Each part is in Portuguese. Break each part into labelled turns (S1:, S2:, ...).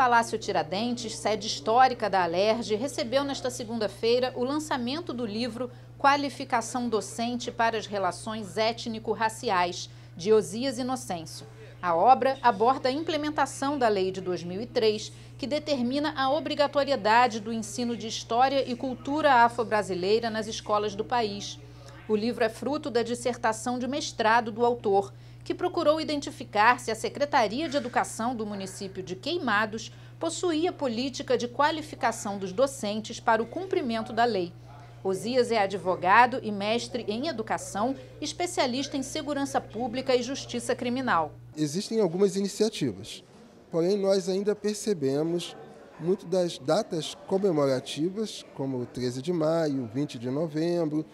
S1: Palácio Tiradentes, sede histórica da Alerj, recebeu nesta segunda-feira o lançamento do livro Qualificação Docente para as Relações Étnico-Raciais, de Osias Inocêncio. A obra aborda a implementação da Lei de 2003, que determina a obrigatoriedade do ensino de História e Cultura Afro-Brasileira nas escolas do país. O livro é fruto da dissertação de mestrado do autor, que procurou identificar se a Secretaria de Educação do município de Queimados possuía política de qualificação dos docentes para o cumprimento da lei. Osias é advogado e mestre em educação, especialista em segurança pública e justiça criminal.
S2: Existem algumas iniciativas, porém nós ainda percebemos muito das datas comemorativas, como 13 de maio, 20 de novembro,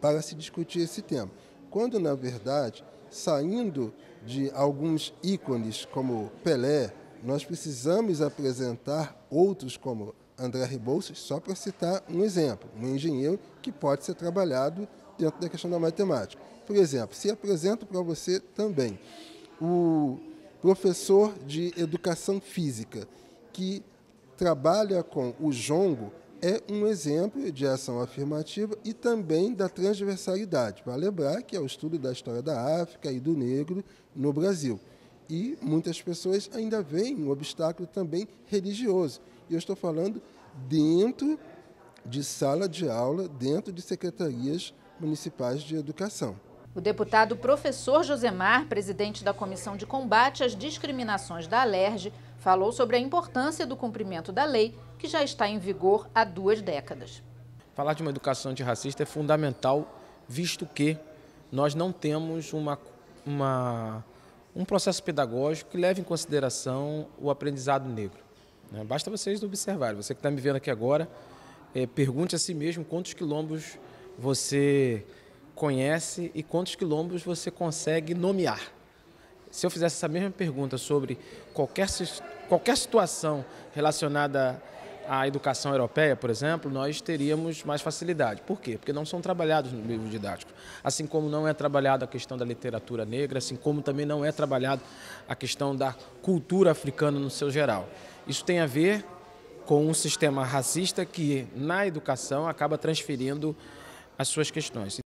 S2: para se discutir esse tema. Quando, na verdade, saindo de alguns ícones como Pelé, nós precisamos apresentar outros como André Rebouças, só para citar um exemplo, um engenheiro que pode ser trabalhado dentro da questão da matemática. Por exemplo, se apresento para você também o professor de educação física que trabalha com o jongo é um exemplo de ação afirmativa e também da transversalidade. Para lembrar que é o estudo da história da África e do negro no Brasil. E muitas pessoas ainda veem um obstáculo também religioso. E eu estou falando dentro de sala de aula, dentro de secretarias municipais de educação.
S1: O deputado professor Josemar, presidente da Comissão de Combate às Discriminações da Alerj, falou sobre a importância do cumprimento da lei, que já está em vigor há duas décadas.
S3: Falar de uma educação antirracista é fundamental, visto que nós não temos uma, uma um processo pedagógico que leve em consideração o aprendizado negro. Né? Basta vocês observarem. Você que está me vendo aqui agora, é, pergunte a si mesmo quantos quilombos você conhece e quantos quilombos você consegue nomear. Se eu fizesse essa mesma pergunta sobre qualquer, qualquer situação relacionada à educação europeia, por exemplo, nós teríamos mais facilidade. Por quê? Porque não são trabalhados no livro didático. Assim como não é trabalhada a questão da literatura negra, assim como também não é trabalhada a questão da cultura africana no seu geral. Isso tem a ver com um sistema racista que, na educação, acaba transferindo as suas questões.